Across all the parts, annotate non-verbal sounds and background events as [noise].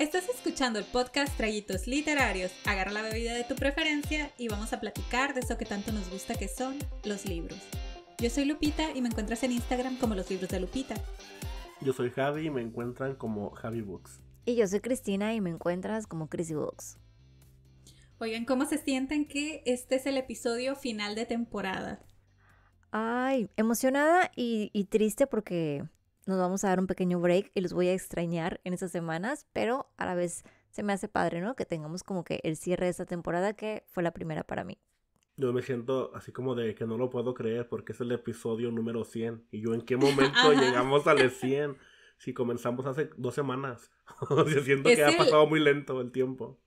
Estás escuchando el podcast Traguitos Literarios. Agarra la bebida de tu preferencia y vamos a platicar de eso que tanto nos gusta que son los libros. Yo soy Lupita y me encuentras en Instagram como los libros de Lupita. Yo soy Javi y me encuentran como Javi Books. Y yo soy Cristina y me encuentras como Chrissy Books. Oigan, ¿cómo se sienten que este es el episodio final de temporada? Ay, emocionada y triste porque nos vamos a dar un pequeño break y los voy a extrañar en estas semanas, pero a la vez se me hace padre, ¿no? Que tengamos como que el cierre de esta temporada que fue la primera para mí. Yo me siento así como de que no lo puedo creer porque es el episodio número 100 y yo en qué [laughs] momento llegamos al 100 si comenzamos hace dos semanas. Yo [laughs] siento que ha pasado muy lento el tiempo.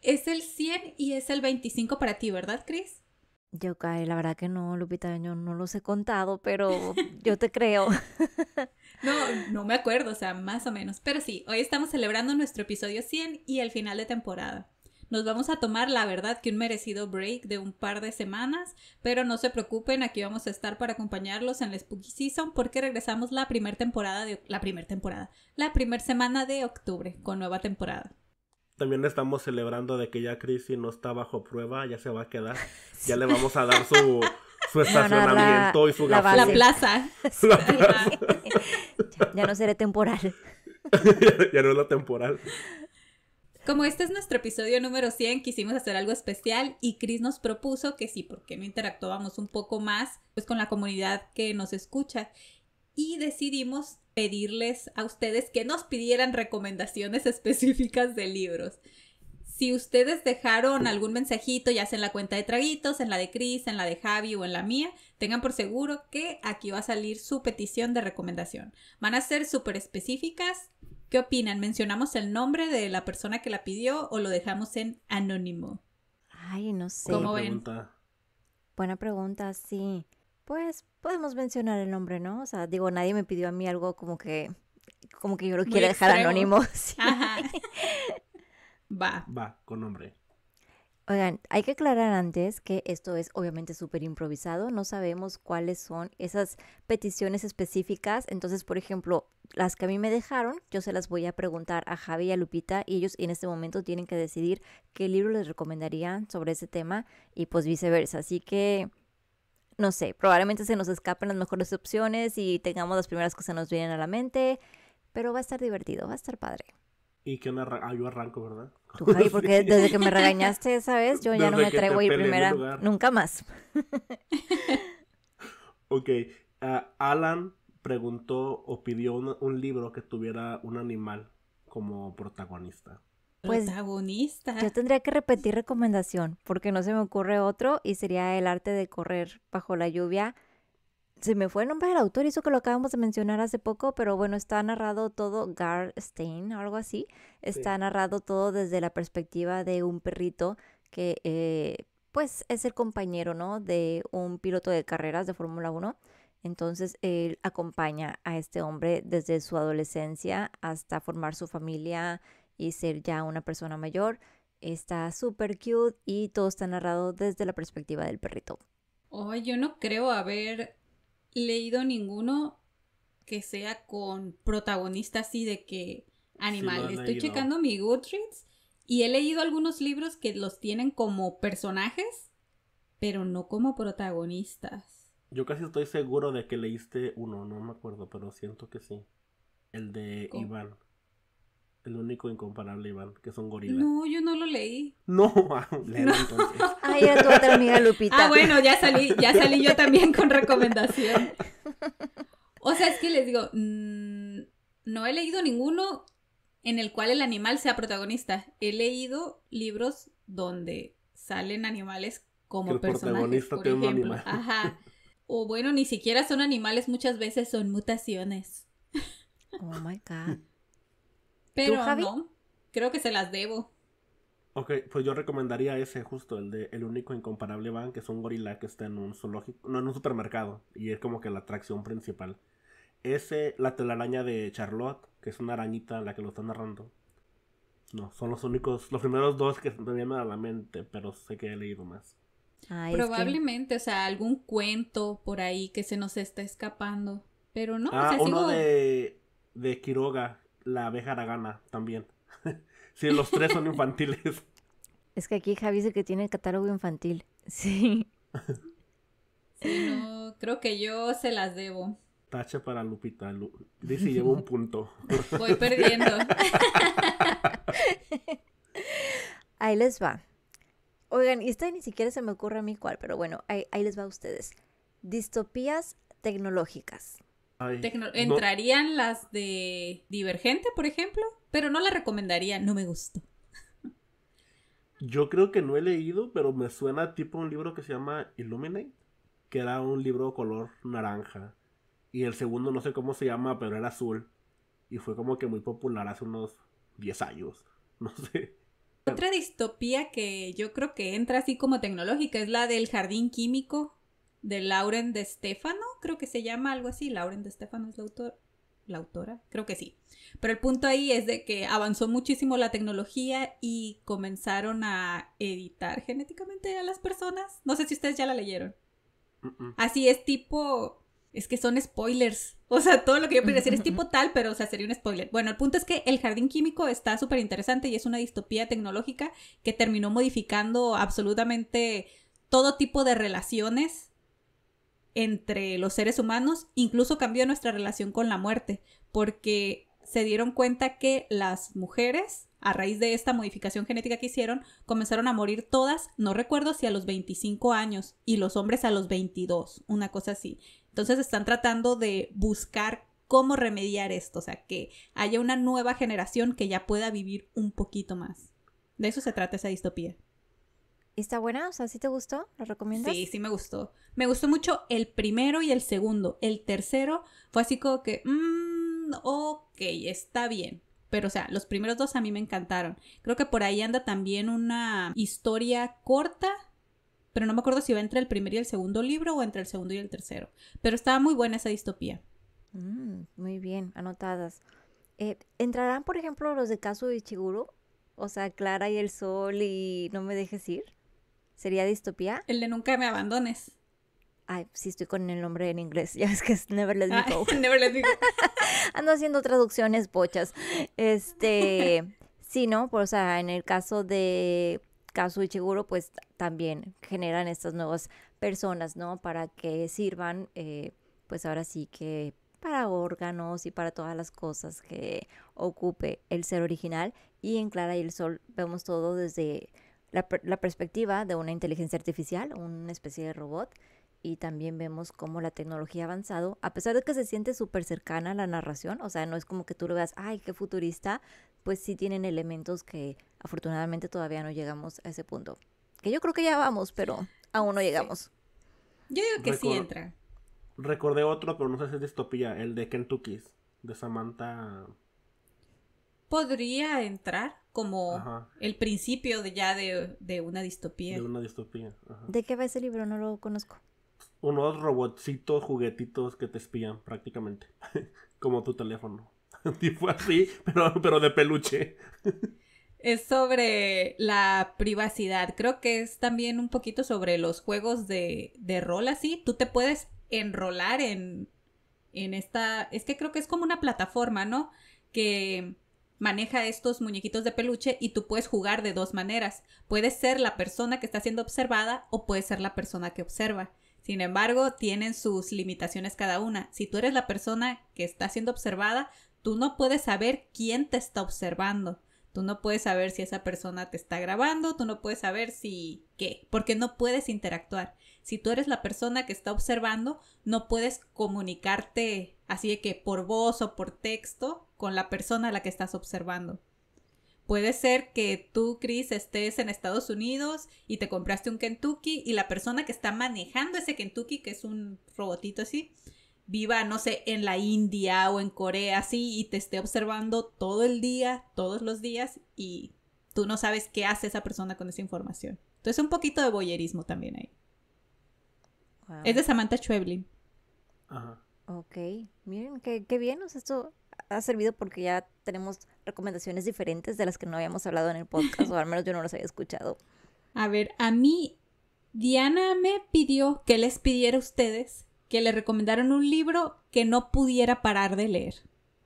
Es el 100 y es el 25 para ti, ¿verdad, Chris? Yo, Kai, la verdad que no, Lupita, yo no los he contado, pero yo te creo. [laughs] no, no me acuerdo, o sea, más o menos. Pero sí, hoy estamos celebrando nuestro episodio 100 y el final de temporada. Nos vamos a tomar, la verdad, que un merecido break de un par de semanas, pero no se preocupen, aquí vamos a estar para acompañarlos en la Spooky Season porque regresamos la primera temporada de... la primera temporada, la primera semana de octubre con nueva temporada. También estamos celebrando de que ya Chrissy no está bajo prueba, ya se va a quedar. [laughs] Ya le vamos a dar su, su [laughs] estacionamiento y su la, plaza. [laughs] Ya, no seré temporal. ya, no es la temporal. Como este es nuestro episodio número 100, quisimos hacer algo especial y Chris nos propuso que sí, porque no interactuábamos un poco más pues con la comunidad que nos escucha y decidimos pedirles a ustedes que nos pidieran recomendaciones [laughs] específicas de libros. Si ustedes dejaron algún mensajito, ya sea en la cuenta de traguitos, en la de Cris, en la de Javi o en la mía, tengan por seguro que aquí va a salir su petición de recomendación. Van a ser súper específicas. ¿Qué opinan? ¿Mencionamos el nombre de la persona que la pidió o lo dejamos en anónimo? Ay, no sé. ¿Cómo ven? Buena pregunta, sí. Pues podemos mencionar el nombre, ¿no? O sea, digo, nadie me pidió a mí algo como que, como que yo lo quiero dejar anónimo. [laughs] Va. Va, con nombre. Oigan, hay que aclarar antes que esto es obviamente súper improvisado, no sabemos cuáles son esas peticiones específicas, entonces por ejemplo, las que a mí me dejaron, yo se las voy a preguntar a Javi y a Lupita y ellos en este momento tienen que decidir qué libro les recomendarían sobre ese tema y pues viceversa, así que no sé, probablemente se nos escapen las mejores opciones y tengamos las primeras que se nos vienen a la mente, pero va a estar divertido, va a estar padre. Y que ah, yo arranco, ¿verdad? Tú, [laughs] porque desde que me regañaste esa vez, yo ya no me atrevo a ir primera, nunca más. [laughs] ok, ah, Alan preguntó o pidió un libro que tuviera un animal como protagonista. Pues, Yo tendría que repetir recomendación porque no se me ocurre otro y sería El arte de correr bajo la lluvia. Se me fue el nombre del autor, hizo que lo acabamos de mencionar hace poco, pero bueno, está narrado todo, Gar Stein, algo así, está narrado todo desde la perspectiva de un perrito que eh, pues es el compañero, ¿no? De un piloto de carreras de Fórmula 1. Entonces él acompaña a este hombre desde su adolescencia hasta formar su familia, y ser ya una persona mayor. Está súper cute y todo está narrado desde la perspectiva del perrito. Oh, yo no creo haber leído ninguno que sea con protagonista así de que animal. Estoy checando mi Goodreads y he leído algunos libros que los tienen como personajes, pero no como protagonistas. Yo casi estoy seguro de que leíste uno, no me acuerdo, pero siento que sí. El de Iván el único incomparable, Iván, que son gorilas. No, yo no lo leí. No, ah, entonces. [laughs] Ay, ya tu otra amiga Lupita. Ah, bueno, ya salí, ya salí yo también con recomendación. [laughs] O sea, es que les digo, mm, no he leído ninguno en el cual el animal sea protagonista. He leído libros donde salen animales como personajes, protagonista por ejemplo. un animal. Ajá. O bueno, ni siquiera son animales, muchas veces son mutaciones. Oh my god. Pero no, creo que se las debo. Ok, pues yo recomendaría ese justo, el de El único incomparable van, que es un gorila que está en un zoológico, no en un supermercado, y es como que la atracción principal. Ese, la telaraña de Charlotte, que es una arañita la que lo está narrando. No, son los únicos, los primeros dos que me vienen a la mente, pero sé que he leído más. Ah, Probablemente, o sea, algún cuento por ahí que se nos está escapando, pero no. o ah, uno de, de Quiroga, la abeja aragana también. si [laughs] los tres son [laughs] infantiles. Es que aquí Javi dice que tiene el catálogo infantil. [laughs] Sí. no, creo que yo se las debo. Tacha para Lupita. dice llevo un punto. Voy perdiendo. ahí les va. Oigan, y esta ni siquiera se me ocurre a mí cuál, pero bueno, ahí les va a ustedes. Distopías tecnológicas. Entrarían las de Divergente, por ejemplo, pero no la recomendaría, no me gustó. Yo creo que no he leído, pero me suena tipo un libro que se llama Illuminate, que era un libro color naranja. Y el segundo no sé cómo se llama, pero era azul. Y fue como que muy popular hace unos 10 años. [laughs] No sé. Otra distopía que yo creo que entra así como tecnológica es la del jardín químico, de Lauren de Stefano, creo que se llama algo así, Lauren de Stefano es la, la autora, creo que sí. Pero el punto ahí es de que avanzó muchísimo la tecnología y comenzaron a editar genéticamente a las personas. No sé si ustedes ya la leyeron. Así es tipo, es que son spoilers. O sea, todo lo que yo quería decir es tipo [laughs] tal, pero sea, sería un spoiler. Bueno, el punto es que el jardín químico está súper interesante y es una distopía tecnológica que terminó modificando absolutamente todo tipo de relaciones entre los seres humanos, incluso cambió nuestra relación con la muerte, porque se dieron cuenta que las mujeres, a raíz de esta modificación genética que hicieron, comenzaron a morir todas, no recuerdo si a los 25 años y los hombres a los 22, una cosa así. Entonces están tratando de buscar cómo remediar esto, o sea, que haya una nueva generación que ya pueda vivir un poquito más. De eso se trata esa distopía está buena? O sea, si te gustó? ¿Lo recomiendas? Sí, sí me gustó. Me gustó mucho el primero y el segundo. El tercero fue así como que, mmm, ok, está bien. Pero, o sea, los primeros dos a mí me encantaron. Creo que por ahí anda también una historia corta, pero no me acuerdo si va entre el primer y el segundo libro o entre el segundo y el tercero. Pero estaba muy buena esa distopía. Mm, muy bien, anotadas. Eh, ¿Entrarán, por ejemplo, los de Caso de Chiguro? O sea, Clara y el Sol y No me dejes ir. ¿Sería distopía? El de nunca me abandones. Ay, sí estoy con el nombre en inglés, [laughs] ya ves que es Never Let Me Go. [laughs] never Let Me Go. [laughs] Ando haciendo traducciones pochas. Este, sí, ¿no? o sea, en el caso de y Ichiguro, pues también generan estas nuevas personas, ¿no? Para que sirvan, eh, pues ahora sí que para órganos y para todas las cosas que ocupe el ser original. Y en Clara y el Sol vemos todo desde la, perspectiva de una inteligencia artificial, una especie de robot, y también vemos cómo la tecnología ha avanzado, a pesar de que se siente súper cercana a la narración, o sea, no es como que tú lo veas, ay, qué futurista, pues sí tienen elementos que afortunadamente todavía no llegamos a ese punto. Que yo creo que ya vamos, pero aún no llegamos. Yo digo que sí entra. Recordé otro, pero no sé si es distopía, el de Kentucky, de Samantha podría entrar como el principio de ya de, una distopía. De una distopía. ¿De qué va ese libro? No lo conozco. Unos robotcitos, juguetitos que te espían prácticamente, [laughs] como tu teléfono. [laughs] Tipo así, pero, de peluche. es sobre la privacidad. Creo que es también un poquito sobre los juegos de, de rol así. Tú te puedes enrolar en, en esta... Es que creo que es como una plataforma, ¿no? Que maneja estos muñequitos de peluche y tú puedes jugar de dos maneras. Puedes ser la persona que está siendo observada o puedes ser la persona que observa. Sin embargo, tienen sus limitaciones cada una. Si tú eres la persona que está siendo observada, tú no puedes saber quién te está observando. Tú no puedes saber si esa persona te está grabando, tú no puedes saber si qué, porque no puedes interactuar. Si tú eres la persona que está observando, no puedes comunicarte así de que por voz o por texto, con la persona a la que estás observando. Puede ser que tú, Chris, estés en Estados Unidos y te compraste un Kentucky y la persona que está manejando ese Kentucky, que es un robotito así, viva, no sé, en la India o en Corea, así, y te esté observando todo el día, todos los días, y tú no sabes qué hace esa persona con esa información. Entonces, un poquito de boyerismo también ahí. Es de Samantha Schweblin. Ajá. Ok, miren, qué, qué bien, o sea, esto ha servido porque ya tenemos recomendaciones diferentes de las que no habíamos hablado en el podcast, o al menos yo no las había escuchado. [laughs] A ver, a mí, Diana me pidió que les pidiera a ustedes que le recomendaran un libro que no pudiera parar de leer.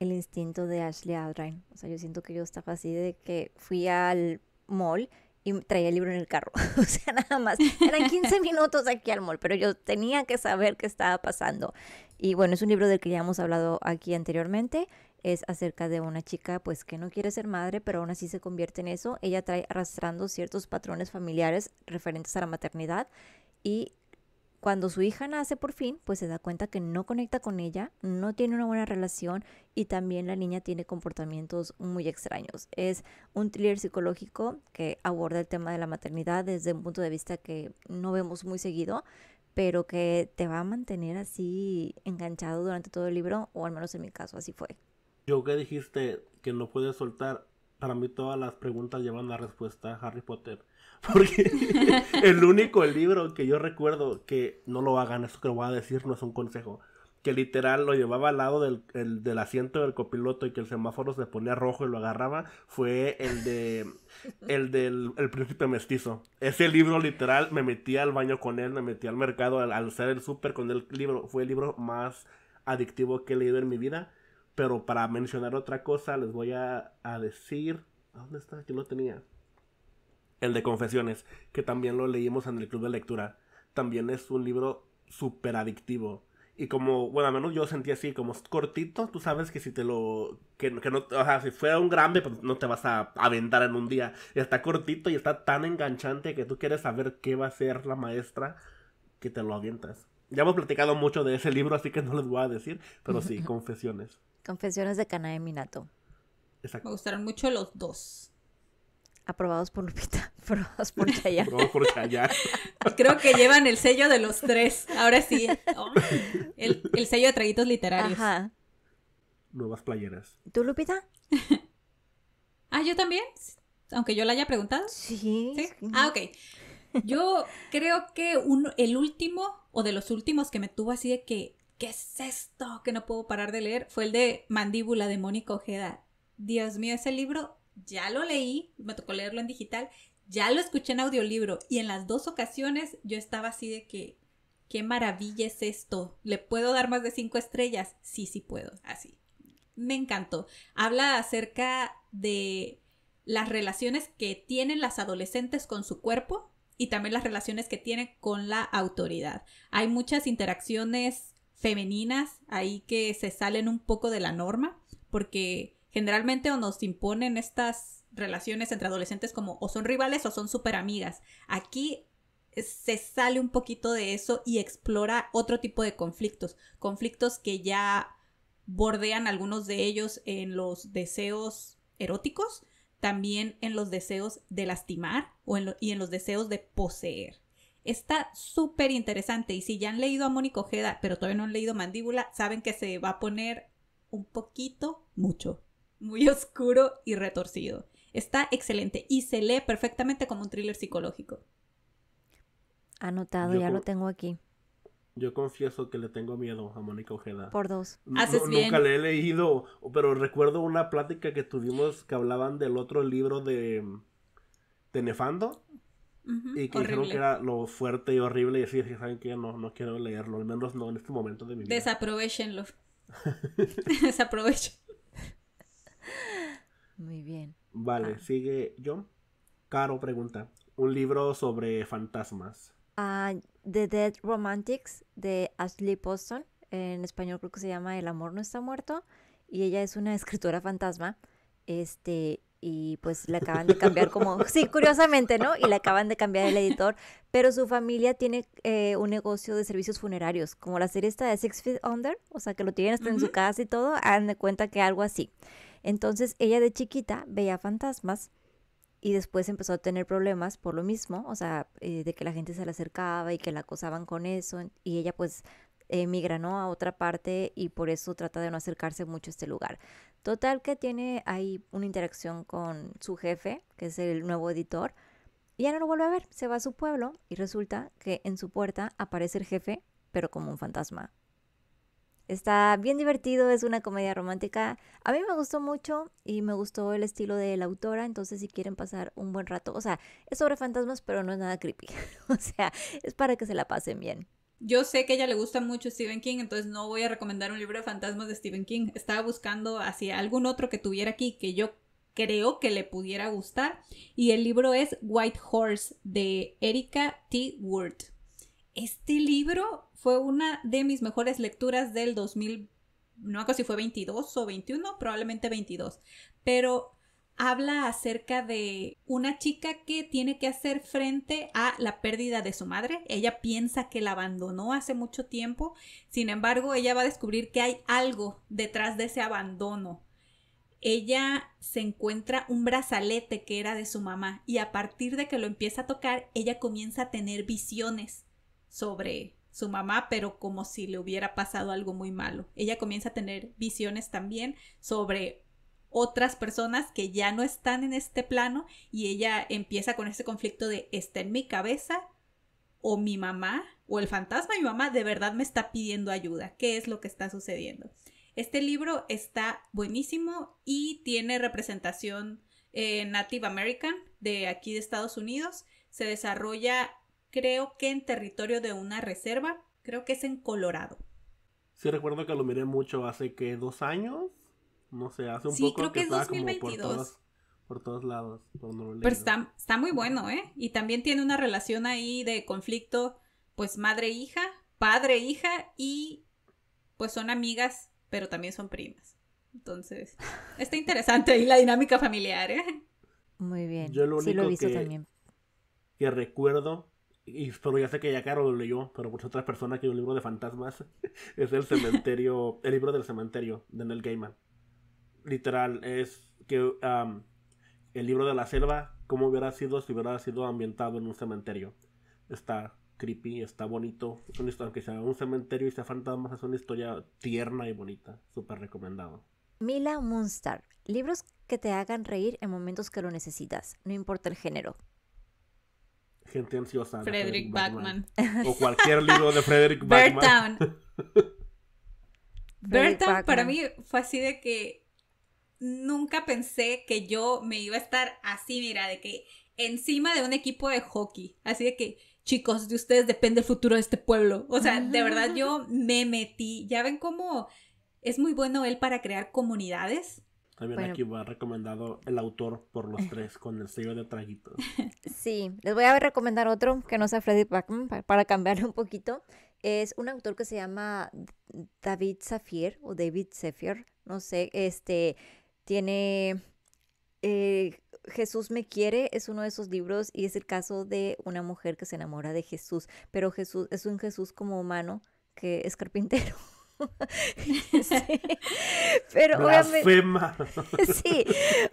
El instinto de Ashley Aldrin. O sea, yo siento que yo estaba así de que fui al mall y traía el libro en el carro. [laughs] o sea, nada más. Eran 15 minutos aquí al mall, pero yo tenía que saber qué estaba pasando. Y bueno, es un libro del que ya hemos hablado aquí anteriormente. Es acerca de una chica pues que no quiere ser madre, pero aún así se convierte en eso. Ella trae arrastrando ciertos patrones familiares referentes a la maternidad y cuando su hija nace por fin, pues se da cuenta que no conecta con ella, no tiene una buena relación y también la niña tiene comportamientos muy extraños. Es un thriller psicológico que aborda el tema de la maternidad desde un punto de vista que no vemos muy seguido, pero que te va a mantener así enganchado durante todo el libro, o al menos en mi caso así fue. Yo que dijiste que no puedes soltar, para mí todas las preguntas llevan la respuesta a Harry Potter. [laughs] Porque el único libro que yo recuerdo que no lo hagan, eso que lo voy a decir no es un consejo, que literal lo llevaba al lado del, asiento del copiloto y que el semáforo se ponía rojo y lo agarraba, fue el de [laughs] el del príncipe mestizo. Ese libro literal me metía al baño con él, me metí al mercado al, al el súper con el libro. Fue el libro más adictivo que he leído en mi vida. Pero para mencionar otra cosa, les voy a, a decir. ¿Dónde está? Aquí lo tenía. El de Confesiones, que también lo leímos en el club de lectura. También es un libro súper adictivo y como, bueno, al menos yo sentí así, como cortito, tú sabes que si te lo. Que, no, o sea, si fuera un grande, pues no te vas a aventar en un día. Está cortito y está tan enganchante que tú quieres saber qué va a ser la maestra que te lo avientas. Ya hemos platicado mucho de ese libro, así que no les voy a decir, pero sí, [laughs] Confesiones. Confesiones de Canae Minato. Exacto. Me gustaron mucho los dos. Aprobados por Lupita, [laughs] aprobados por Chayá. aprobados por Creo que llevan el sello de los tres, ahora sí. el, sello de traguitos literarios. Ajá. Nuevas playeras. ¿Tú, Lupita? [laughs] ah, ¿yo también? Aunque yo la haya preguntado. Sí. Ah, ok. Yo creo que el último, o de los últimos que me tuvo así de que, ¿qué es esto? Que no puedo parar de leer, fue el de Mandíbula de Mónica Ojeda. Dios mío, ese libro ya lo leí, me tocó leerlo en digital, ya lo escuché en audiolibro y en las dos ocasiones yo estaba así de que, qué maravilla es esto, ¿le puedo dar más de cinco estrellas? Sí, sí puedo, así. Me encantó. Habla acerca de las relaciones que tienen las adolescentes con su cuerpo y también las relaciones que tienen con la autoridad. Hay muchas interacciones femeninas ahí que se salen un poco de la norma porque generalmente o nos imponen estas relaciones entre adolescentes como o son rivales o son súper amigas. Aquí se sale un poquito de eso y explora otro tipo de conflictos, conflictos que ya bordean algunos de ellos en los deseos eróticos, también en los deseos de lastimar o y en los deseos de poseer. Está súper interesante y si ya han leído a Mónica Ojeda, pero todavía no han leído Mandíbula, saben que se va a poner un poquito mucho muy [laughs] oscuro y retorcido. Está excelente y se lee perfectamente como un thriller psicológico. Anotado, ya lo tengo aquí. Yo confieso que le tengo miedo a Mónica Ojeda. Por dos. Nunca le he leído, pero recuerdo una plática que tuvimos que hablaban del otro libro de, Tenefando y que dijeron que era lo fuerte y horrible. Y así, saben que no, no quiero leerlo, al menos no en este momento de mi vida. Desaprovechenlo. [laughs] [laughs] Desaprovechenlo. Muy bien. Vale, ah. sigue yo. Caro pregunta. Un libro sobre fantasmas. Ah, The Dead Romantics de Ashley Poston. En español creo que se llama El amor no está muerto. Y ella es una [laughs] escritora fantasma. Este, y pues le acaban de cambiar como, [laughs] sí, curiosamente, ¿no? Y le acaban de cambiar el editor, pero su familia tiene eh, un negocio de servicios funerarios, como la serie de Six Feet Under, o sea, que lo tienen hasta en su casa y todo, hagan de cuenta que algo así. Entonces ella de chiquita veía fantasmas y después empezó a tener problemas por lo mismo, o sea, eh, de que la gente se le acercaba y que la acosaban con eso y ella pues emigranó A otra parte y por eso trata de no acercarse mucho a este lugar. Total que tiene ahí una interacción con su jefe, que es el nuevo editor, y ya no lo vuelve a ver, se va a su pueblo y resulta que en su puerta aparece el jefe, pero como un fantasma. Está bien divertido, es una comedia romántica. A mí me gustó mucho y me gustó el estilo de la autora, entonces si quieren pasar un buen rato, o sea, es sobre fantasmas, pero no es nada creepy. [laughs] o sea, es para que se la pasen bien. Yo sé que a ella le gusta mucho Stephen King, entonces no voy a recomendar un libro de fantasmas de Stephen King. Estaba buscando hacia algún otro que tuviera aquí que yo creo que le pudiera gustar. Y el libro es White Horse de Erika T. Ward. Este libro fue una de mis mejores lecturas del 2000, no sé si fue 22 o 21, probablemente 22, pero habla acerca de una chica que tiene que hacer frente a la pérdida de su madre. Ella piensa que la abandonó hace mucho tiempo, sin embargo, ella va a descubrir que hay algo detrás de ese abandono. Ella se encuentra un brazalete que era de su mamá y a partir de que lo empieza a tocar, ella comienza a tener visiones sobre su mamá, pero como si le hubiera pasado algo muy malo. Ella comienza a tener visiones también sobre otras personas que ya no están en este plano y ella empieza con ese conflicto de está en mi cabeza o mi mamá o el fantasma de mi mamá de verdad me está pidiendo ayuda, qué es lo que está sucediendo. Este libro está buenísimo y tiene representación eh, Native American de aquí de Estados Unidos. Se desarrolla creo que en territorio de una reserva, creo que es en Colorado. Sí, recuerdo que lo miré mucho hace que dos años, no sé, hace un sí, poco creo que, es 2022. por, todos, lados, Pero pues está, está muy bueno, ¿eh? Y también tiene una relación ahí de conflicto, pues madre-hija, e padre-hija e y pues son amigas, pero también son primas. Entonces, está interesante ahí la dinámica familiar, ¿eh? Muy bien. Yo lo único también. que recuerdo y, pero ya sé que ya Caro lo leyó, pero muchas pues otras personas que un libro de fantasmas [laughs] es el cementerio, el libro del cementerio de Neil Gaiman. Literal, es que el libro de la selva, cómo hubiera sido si hubiera sido ambientado en un cementerio. Está creepy, está bonito. aunque sea un cementerio y sea fantasmas, es una historia tierna y bonita. Súper recomendado. Mila Moonstar. Libros que te hagan reír en momentos que lo necesitas, no importa el género gente Frederick Backman. O cualquier libro de Frederick [laughs] Backman. Bertown [laughs] para mí fue así de que nunca pensé que yo me iba a estar así, mira, de que encima de un equipo de hockey. Así de que, chicos, de ustedes depende el futuro de este pueblo. O sea, de verdad [laughs] yo me metí. Ya ven cómo es muy bueno él para crear comunidades. También aquí va recomendado el autor por los [laughs] tres con el sello de traguitos. [laughs] sí, les voy a recomendar otro que no sea Freddy Backman mm, para cambiarlo un poquito. Es un autor que se llama David Zafir o David Zafir, no sé, este tiene eh, Jesús me quiere es uno de esos libros y es el caso de una mujer que se enamora de Jesús, pero Jesús es un Jesús como humano que es carpintero. [laughs] [laughs] Pero obviamente. [laughs] Sí,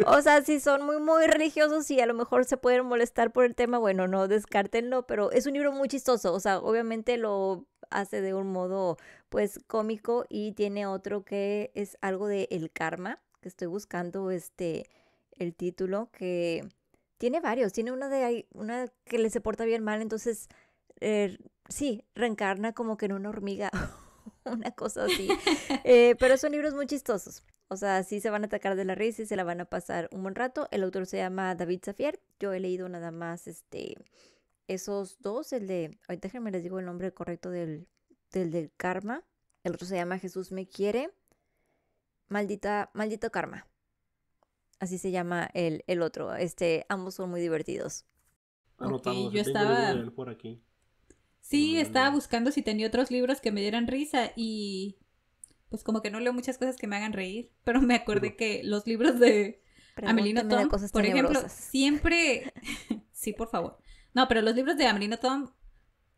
o sea, si son muy, muy religiosos y a lo mejor se pueden molestar por el tema, bueno, no descártenlo, pero es un libro muy chistoso, o sea, obviamente lo hace de un modo, pues, cómico y tiene otro que es algo de el karma, que estoy buscando, este, el título, que tiene varios, tiene una de, una que le se porta bien mal, entonces, eh, sí, reencarna como que en una hormiga [laughs] [laughs] una cosa así. Eh, pero son libros muy chistosos. O sea, sí se van a atacar de la risa y se la van a pasar un buen rato. El autor se llama David Zafier. Yo he leído nada más este, esos dos. El de, ahorita déjenme les digo el nombre correcto del, del, karma. El otro se llama Jesús me quiere. Maldita, maldito karma. Así se llama el, el otro. Este, ambos son muy divertidos. Anotamos, yo estaba... por aquí. Sí, estaba buscando si tenía otros libros que me dieran risa y pues como que no leo muchas cosas que me hagan reír, pero me acordé que los libros de Amelina Tom, por ejemplo, siempre [laughs] sí, por favor. No, pero los libros de Amelina Tom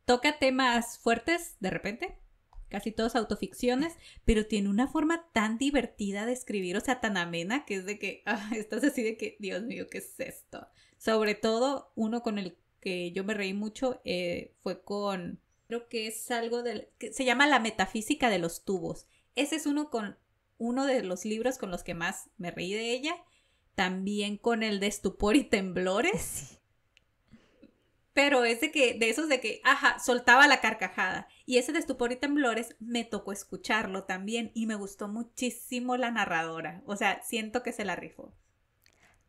toca temas fuertes de repente, casi todos autoficciones, pero tiene una forma tan divertida de escribir, o sea, tan amena que es de que ah, estás así de que Dios mío, ¿qué es esto? Sobre todo uno con el que yo me reí mucho eh, fue con, creo que es algo del, que se llama La Metafísica de los Tubos. Ese es uno, con, uno de los libros con los que más me reí de ella. También con el de Estupor y Temblores. [laughs] Pero es de que, de esos de que, ajá, soltaba la carcajada. Y ese de Estupor y Temblores me tocó escucharlo también y me gustó muchísimo la narradora. O sea, siento que se la rifó.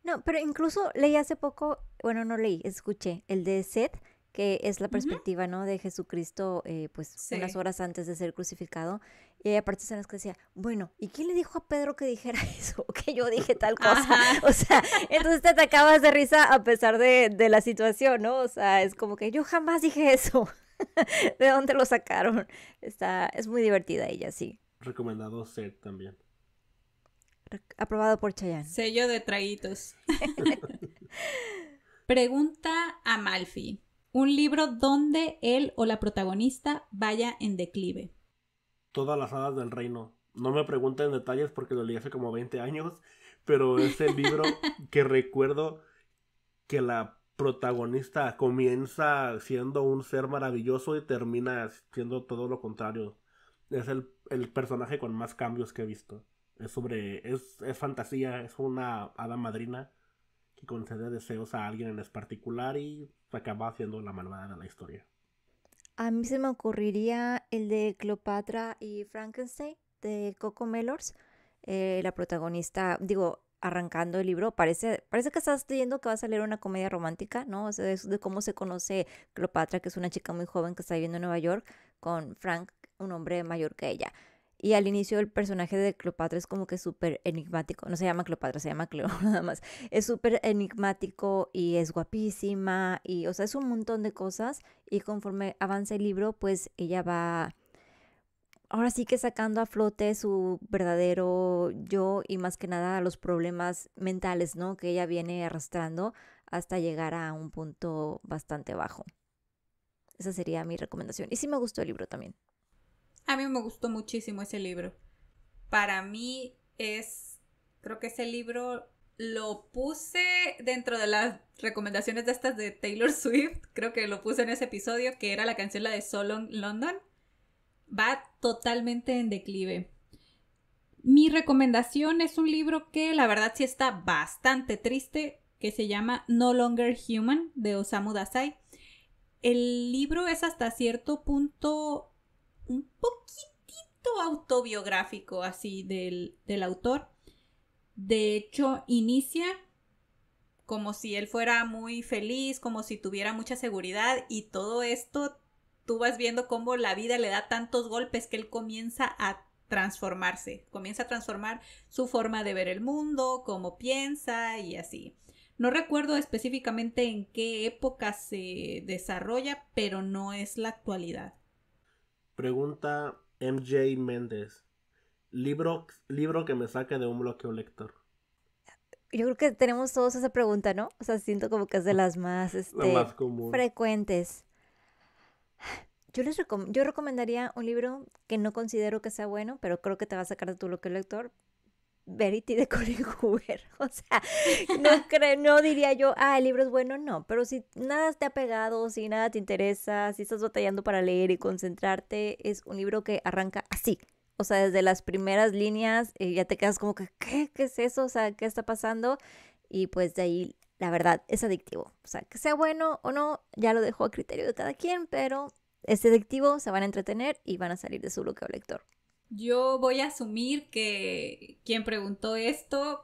No, pero incluso leí hace poco, bueno, no leí, escuché el de Seth, que es la perspectiva, ¿no? De Jesucristo, eh, pues unas horas antes de ser crucificado. Y aparte, partes en las que decía, bueno, ¿y quién le dijo a Pedro que dijera [laughs] eso? Que yo dije tal [laughs] cosa. O sea, entonces te atacabas de risa a pesar de, la situación, ¿no? O sea, es como que yo jamás dije eso. [laughs] ¿De dónde lo sacaron? Está, es muy divertida ella, sí. Recomendado Seth también aprobado por Chayanne. Sello de traguitos. [laughs] Pregunta a Malfi. Un libro donde él o la protagonista vaya en declive. Todas las hadas del reino. No me pregunten detalles porque lo leí hace como 20 años, pero es el [laughs] libro que recuerdo que la protagonista comienza siendo un ser maravilloso y termina siendo todo lo contrario. Es el personaje con más cambios que he visto. Es sobre. Es, fantasía, es una hada madrina que concede deseos a alguien en particular y acaba haciendo la malvada de la historia. A mí se me ocurriría el de Cleopatra y Frankenstein de Coco Mellors. Eh, la protagonista, digo, arrancando el libro, parece, parece que estás leyendo que vas a leer una comedia romántica, ¿no? O sea, es de cómo se conoce Cleopatra, que es una chica muy joven que está viviendo en Nueva York, con Frank, un hombre mayor que ella. Y al inicio el personaje de Cleopatra es como que súper enigmático. No se llama Cleopatra, se llama Cleo [laughs] nada más. Es súper enigmático y es guapísima y, o sea, es un montón de cosas. Y conforme avanza el libro, pues ella va, ahora sí que sacando a flote su verdadero yo y más que nada los problemas mentales, ¿no? Que ella viene arrastrando hasta llegar a un punto bastante bajo. Esa sería mi recomendación. Y sí me gustó el libro también. A mí me gustó muchísimo ese libro. Para mí es, creo que ese libro lo puse dentro de las recomendaciones de estas de Taylor [laughs] Swift, creo que lo puse en ese episodio, que era la canción la de Solon London. Va totalmente en declive. Mi recomendación es un libro que la verdad sí está bastante triste, que se llama No Longer Human de Osamu Dazai. El libro es hasta cierto punto un poquitito autobiográfico así del, del autor. De hecho, inicia como si él fuera muy feliz, como si tuviera mucha seguridad y todo esto tú vas viendo cómo la vida le da tantos golpes que él comienza a transformarse, comienza a transformar su forma de ver el mundo, cómo piensa y así. No recuerdo específicamente en qué época se desarrolla, pero no es la actualidad. Pregunta MJ Méndez. Libro, libro que me saque de un bloqueo lector. Yo creo que tenemos todos esa pregunta, ¿no? O sea, siento como que es de las más, [laughs] este, frecuentes. Yo les yo recomendaría un libro que no considero que sea bueno, pero creo que te va a sacar de tu bloqueo lector, Verity de [laughs] Colin Hoover. [laughs] O sea, no, no diría yo, ah, el libro es bueno, no, pero si nada te ha pegado, si nada te interesa, si estás batallando para leer y concentrarte, es un libro que arranca así. O sea, desde las primeras líneas eh, ya te quedas como que, ¿qué? ¿Qué es eso? O sea, ¿qué está pasando? Y pues de ahí, la verdad, es adictivo. O sea, que sea bueno o no, ya lo dejo a criterio de cada quien, pero es adictivo, se van a entretener y van a salir de su bloqueo lector. Yo voy a asumir que quien preguntó esto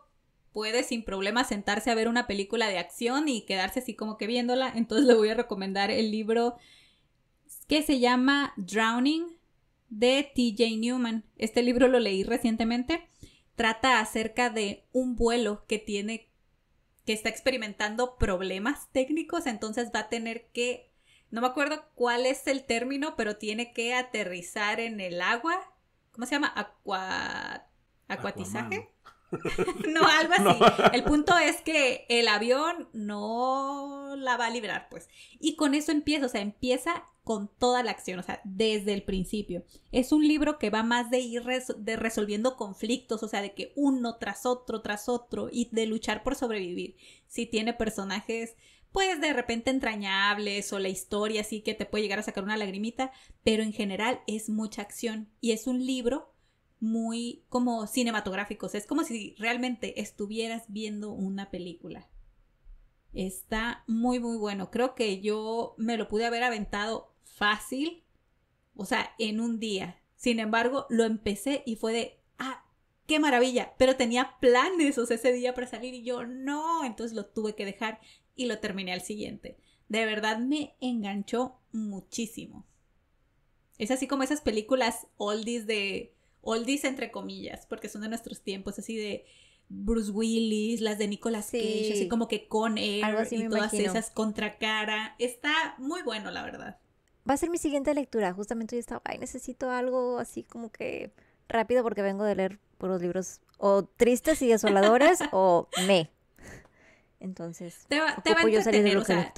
puede sin problema sentarse a ver una película de acción y quedarse así como que viéndola. Entonces le voy a recomendar el libro que se llama Drowning de TJ Newman. Este libro lo leí recientemente. Trata acerca de un vuelo que tiene que está experimentando problemas técnicos, entonces va a tener que no me acuerdo cuál es el término, pero tiene que aterrizar en el agua ¿Cómo se llama? ¿Acuatizaje? [laughs] no, algo así. [laughs] El punto es que el avión no la va a librar, pues. Y con eso empieza, o sea, empieza con toda la acción, o sea, desde el principio. Es un libro que va más de ir de resolviendo conflictos, o sea, de que uno tras otro, tras otro, y de luchar por sobrevivir. Si tiene personajes pues de repente entrañables o la historia así que te puede llegar a sacar una lagrimita, pero en general es mucha acción y es un libro muy como cinematográfico, es como si realmente estuvieras viendo una película. Está muy, muy bueno. Creo que yo me lo pude haber aventado fácil, o sea, en un día. Sin embargo, lo empecé y fue de, ah, qué maravilla, pero tenía planes, o ese día para salir y yo no, entonces lo tuve que dejar y lo terminé al siguiente. De verdad me enganchó muchísimo. Es así como esas películas oldies de. oldies entre comillas, porque son de nuestros tiempos, así de Bruce Willis, las de Nicolas Cage, así como que con él y todas esas contracara. Está muy bueno, la verdad. Va a ser mi siguiente lectura. Justamente hoy estaba, ay, necesito algo así como que rápido porque vengo de leer puros libros o tristes y [laughs] desoladores o me. Entonces, te a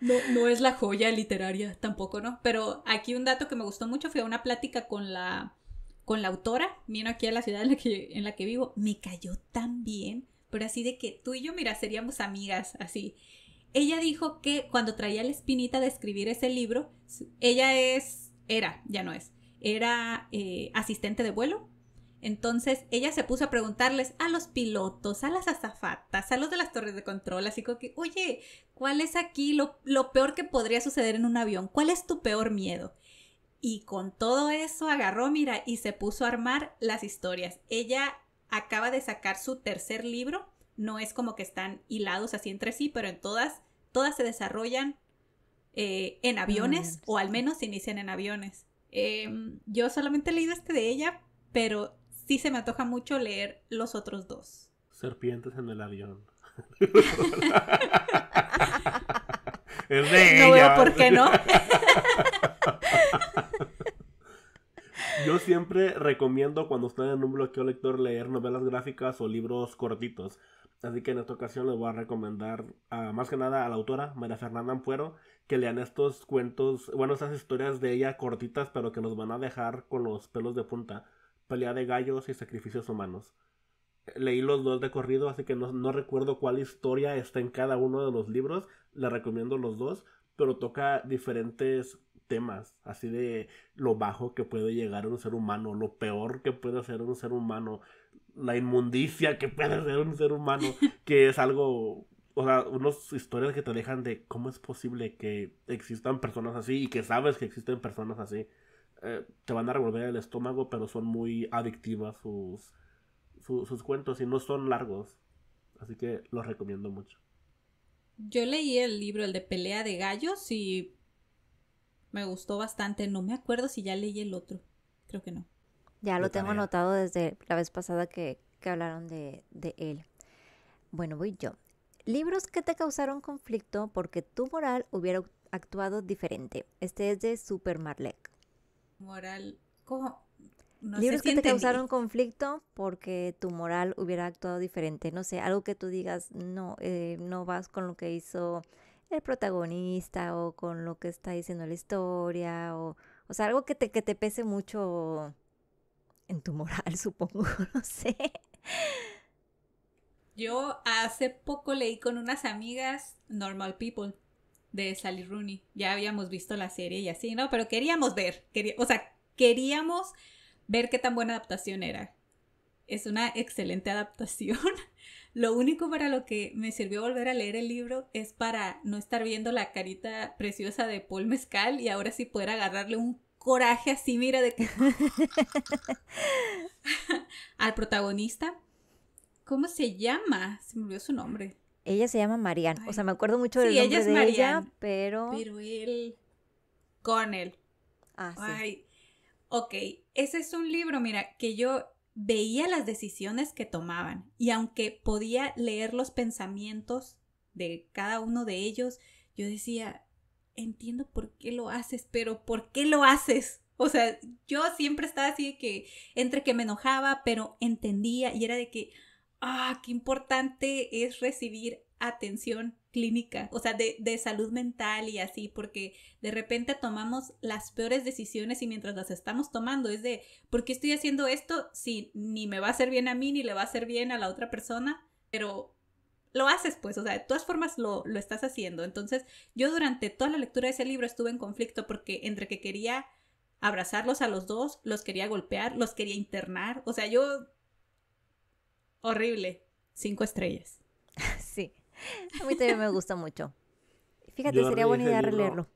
no, [laughs] no es la joya literaria, tampoco, ¿no? Pero aquí un dato que me gustó mucho fue una plática con la, con la autora. Vino aquí a la ciudad en la que, en la que vivo. Me cayó tan bien, pero así de que tú y yo, mira, seríamos amigas, así. Ella dijo que cuando traía la espinita de escribir ese libro, ella es, era, ya no es, era eh, asistente de vuelo entonces ella se puso a preguntarles a los pilotos, a las azafatas, a los de las torres de control, así como que, oye, ¿cuál es aquí lo, peor que podría suceder en un avión? ¿Cuál es tu peor miedo? Y con todo eso agarró, mira, y se puso a armar las historias. Ella acaba de sacar su tercer libro, no es como que están hilados así entre sí, pero en todas, todas se desarrollan eh, en aviones, o al menos se inician en aviones. Em, yo solamente he leído este de ella, pero sí se me antoja mucho leer los otros dos. Serpientes en el avión. [laughs] es de no veo por qué no. [laughs] Yo siempre recomiendo cuando están en un bloqueo lector leer novelas gráficas o libros cortitos. Así que en esta ocasión les voy a recomendar ah, más que nada a la autora, María Fernanda Ampuero, que lean estos cuentos, bueno, estas historias de ella cortitas, pero que nos van a dejar con los pelos de punta de gallos y sacrificios humanos. Leí los dos de corrido, así que no, recuerdo cuál historia está en cada uno de los libros. Le recomiendo los dos, pero toca diferentes temas, así de lo bajo que puede llegar un ser humano, lo peor que puede ser un ser humano, la inmundicia que puede ser un ser humano, [laughs] que es algo, o sea, unas historias que te dejan de cómo es posible que existan personas así y que sabes que existen personas así. Eh, te van a revolver el estómago, pero son muy adictivas sus, cuentos y no son largos. Así que los recomiendo mucho. Yo leí el libro, el de Pelea de Gallos, y me gustó bastante. No me acuerdo si ya leí el otro. Creo que no. Ya lo tengo anotado desde la vez pasada que, hablaron de, de él. Bueno, voy yo. Libros que te causaron conflicto porque tu moral hubiera actuado diferente. Este es de Super Marlek moral como... libros que te causaron conflicto porque tu moral hubiera actuado diferente. No sé, algo que tú digas, no, eh, no vas con lo que hizo el protagonista o con lo que está diciendo la historia o, sea, algo que te, que te pese mucho en tu moral, [laughs] supongo, no sé. Yo hace poco leí con unas amigas Normal People de Sally Rooney. Ya habíamos visto la serie y así, ¿no? Pero queríamos ver, o sea, queríamos ver qué tan buena adaptación era. Es una excelente adaptación. [laughs] Lo único para lo que me sirvió volver a leer el libro es para no estar viendo la carita preciosa de Paul Mezcal y ahora sí poder agarrarle un coraje así, mira, de que... [laughs] [laughs] al protagonista. ¿Cómo se llama? Se me olvidó su nombre. Ella se llama Marianne. O sea, me acuerdo mucho del nombre ella es de ella, pero. Pero él. él. Ah, sí. Ay. Ok, ese es un libro, mira, que yo veía las decisiones que tomaban y aunque podía leer los pensamientos de cada uno de ellos, yo decía, entiendo por qué lo haces, pero ¿por qué lo haces? O sea, yo siempre estaba así de que entre que me enojaba, pero entendía y era de que, ah, qué importante es recibir atención clínica, o sea, de, salud mental y así, porque de repente tomamos las peores decisiones y mientras las estamos tomando es de, ¿por qué estoy haciendo esto si ni me va a hacer bien a mí ni le va a hacer bien a la otra persona? Pero lo haces, pues, o sea, de todas formas lo, lo estás haciendo. Entonces, yo durante toda la lectura de ese libro estuve en conflicto porque entre que quería abrazarlos a los dos, los quería golpear, los quería internar, o sea, yo Horrible. Cinco estrellas. [laughs] sí. A mí también me gusta mucho. Fíjate, sería buena idea releerlo.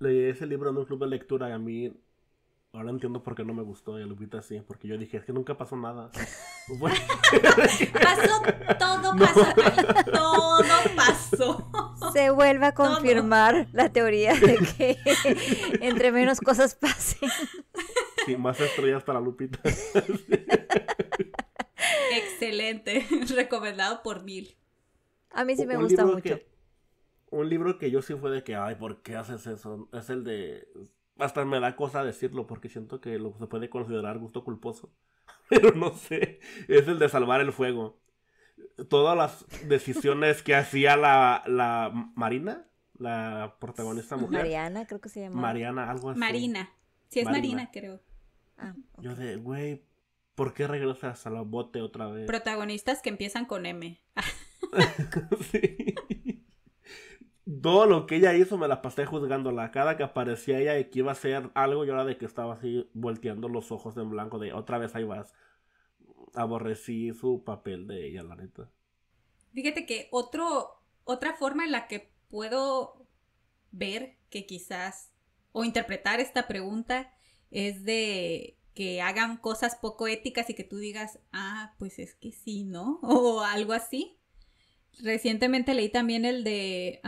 Leí ese libro en un club de lectura y a mí Ahora entiendo por qué no me gustó y a Lupita sí, porque yo dije, es que nunca pasó nada. [laughs] pasó, todo pasó, todo pasó. Se vuelve a confirmar la teoría de que [laughs] entre menos cosas pasen. Sí, más estrellas para Lupita. Excelente, [laughs] recomendado por mil. A mí sí me gusta mucho. un libro que yo sí fue de que, ay, ¿por qué haces eso? Es el de... Hasta me da cosa decirlo porque siento que lo, se puede considerar gusto culposo. [laughs] Pero no sé, es el de salvar el fuego. Todas las decisiones que hacía la, Marina, la protagonista mujer. Mariana, creo que se llama. Mariana, algo así. Marina. Sí, es Marina, creo. Ah, yo de, güey, ¿por qué regresas a la bote otra vez? Protagonistas que empiezan con M. [laughs] sí. Todo lo que ella hizo me la pasé la Cada que aparecía ella y que iba a hacer algo, yo ahora de que estaba así volteando los ojos en blanco de otra vez ahí vas. Aborrecí su papel de ella, la neta. Fíjate que otro, otra forma en la que puedo ver que quizás o interpretar esta pregunta es de que hagan cosas poco éticas y que tú digas, ah, pues es que sí, ¿no? [laughs] O algo así. Recientemente leí también el de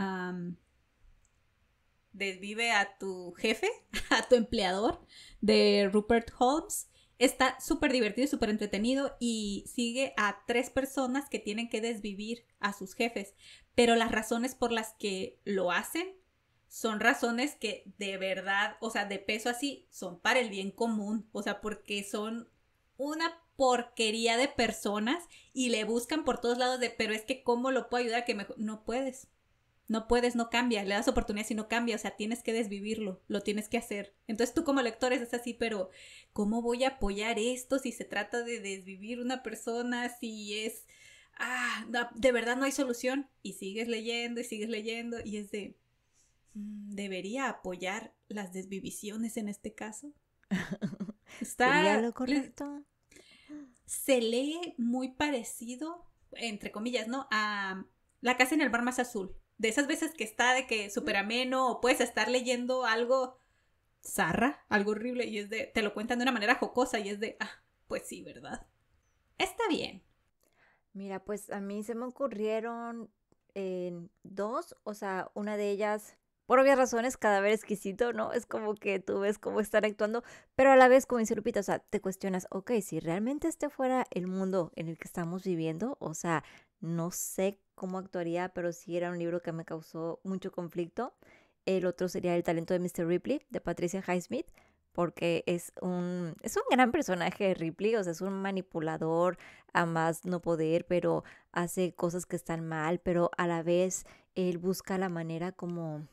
Desvive a tu jefe, [laughs] a tu empleador, de Rupert Holmes. Está súper divertido, súper entretenido y sigue a tres personas que tienen que desvivir a sus jefes, pero las razones por las que lo hacen son razones que de verdad, o sea, de peso así, son para el bien común, o sea, porque son una porquería de personas y le buscan por todos lados de, pero es que cómo lo puedo ayudar que mejor, no puedes, no puedes, no cambia, le das oportunidad si no cambia, o sea, tienes que desvivirlo, lo tienes que hacer. Entonces tú como lector es así, pero ¿cómo voy a apoyar esto si se trata de desvivir una persona, si es, ah, de verdad no hay solución? Y sigues leyendo y sigues leyendo y es de, Mm, ¿Debería apoyar las desvivisiones en este caso? [laughs] Está lo correcto? Se lee muy parecido, entre comillas, ¿no? A La casa en el bar más azul. De esas veces que está de que súper ameno o puedes estar leyendo algo zarra, algo horrible, y es de, te lo cuentan de una manera jocosa y es de, ah, pues sí, ¿verdad? Está bien. Mira, pues a mí se me ocurrieron en eh, dos, o sea, una de ellas por obvias razones, cadáver exquisito, ¿no? Es como que tú ves cómo están actuando, pero a la vez, como dice Lupita, o sea, te cuestionas, ok, si realmente este fuera el mundo en el que estamos viviendo, o sea, no sé cómo actuaría, pero si era un libro que me causó mucho conflicto. El otro sería El talento de Mr. Ripley, de Patricia Highsmith, porque es un, es un gran personaje de Ripley, o sea, es un manipulador a más no poder, pero hace cosas que están mal, pero a la vez él busca la manera como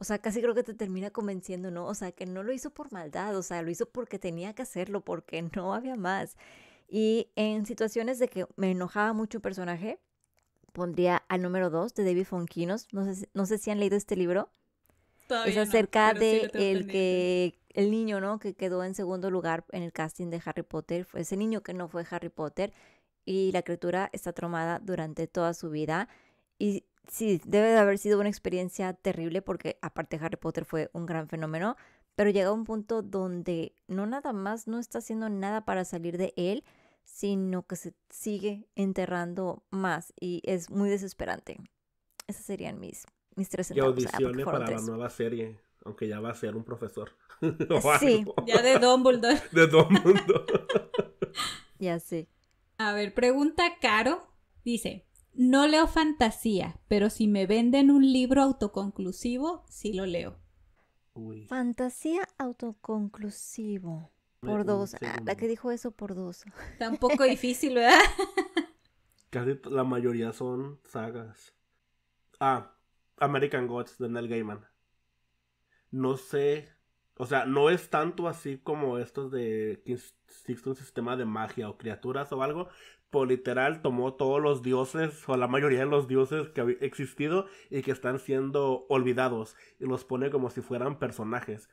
o sea, casi creo que te termina convenciendo, ¿no? O sea, que no lo hizo por maldad, o sea, lo hizo porque tenía que hacerlo, porque [laughs] no había más. Y en situaciones de que me enojaba mucho un personaje, pondría al número dos de David Fonquinos. No sé, no sé si han leído este libro. es acerca de el que el niño, ¿no? Que quedó en segundo lugar en el casting de Harry Potter. Fue ese niño que no fue Harry Potter y la criatura está traumada durante toda su vida y sí, debe de haber sido una experiencia terrible porque aparte Harry Potter fue un gran fenómeno, pero llega un punto donde no nada más no está haciendo nada para salir de él, sino que se sigue enterrando más y es muy desesperante. Esas serían mis, mis tres sentimientos. Y ah, audiciones para la nueva serie, aunque ya va a ser un profesor. [laughs] Eh, sí, ya de Dumbledore. de Dumbledore. [laughs] ya sé. A ver, pregunta Caro. Dice, no leo fantasía, pero si me venden un libro autoconclusivo, sí lo leo. Fantasía autoconclusivo. Por dos. Ah, la que dijo eso por dos. Tampoco [laughs] difícil, ¿verdad? [laughs] Casi la mayoría son sagas. Ah, American Gods de Neil Gaiman. No sé. O sea, no es tanto así como estos de que existe un sistema de magia o criaturas o algo, por literal tomó todos los dioses o la mayoría de los dioses que han existido y que están siendo olvidados y los pone como si fueran personajes.